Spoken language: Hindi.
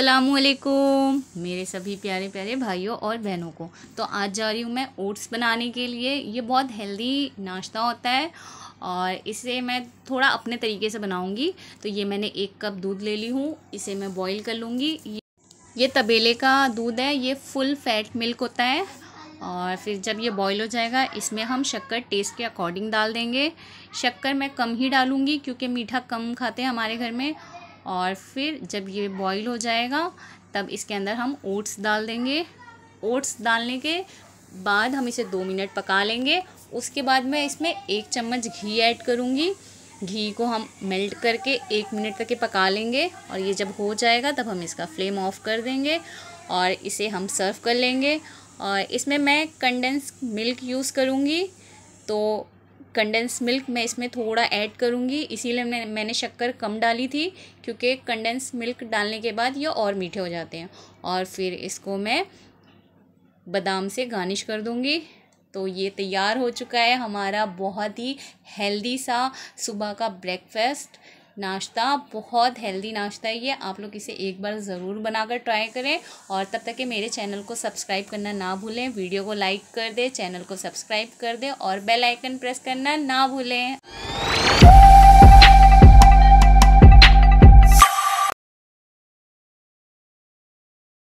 असलकुम मेरे सभी प्यारे प्यारे भाइयों और बहनों को तो आज जा रही हूँ मैं ओट्स बनाने के लिए ये बहुत हेल्दी नाश्ता होता है और इसे मैं थोड़ा अपने तरीके से बनाऊँगी तो ये मैंने एक कप दूध ले ली हूँ इसे मैं बॉईल कर लूँगी ये तबेले का दूध है ये फुल फैट मिल्क होता है और फिर जब ये बॉईल हो जाएगा इसमें हम शक्कर टेस्ट के अकॉर्डिंग डाल देंगे शक्कर मैं कम ही डालूँगी क्योंकि मीठा कम खाते हैं हमारे घर में और फिर जब ये बॉईल हो जाएगा तब इसके अंदर हम ओट्स डाल देंगे ओट्स डालने के बाद हम इसे दो मिनट पका लेंगे उसके बाद मैं इसमें एक चम्मच घी ऐड करूँगी घी को हम मेल्ट करके एक मिनट तक पका लेंगे और ये जब हो जाएगा तब हम इसका फ्लेम ऑफ कर देंगे और इसे हम सर्व कर लेंगे और इसमें मैं कंडेंस मिल्क यूज़ करूँगी तो कंडेंस मिल्क मैं इसमें थोड़ा ऐड करूँगी इसीलिए मैं मैंने शक्कर कम डाली थी क्योंकि कंडेंस मिल्क डालने के बाद ये और मीठे हो जाते हैं और फिर इसको मैं बादाम से गार्निश कर दूँगी तो ये तैयार हो चुका है हमारा बहुत ही हेल्दी सा सुबह का ब्रेकफास्ट नाश्ता बहुत हेल्दी नाश्ता है ये आप लोग इसे एक बार ज़रूर बनाकर ट्राई करें और तब तक के मेरे चैनल को सब्सक्राइब करना ना भूलें वीडियो को लाइक कर दें चैनल को सब्सक्राइब कर दें और बेल आइकन प्रेस करना ना भूलें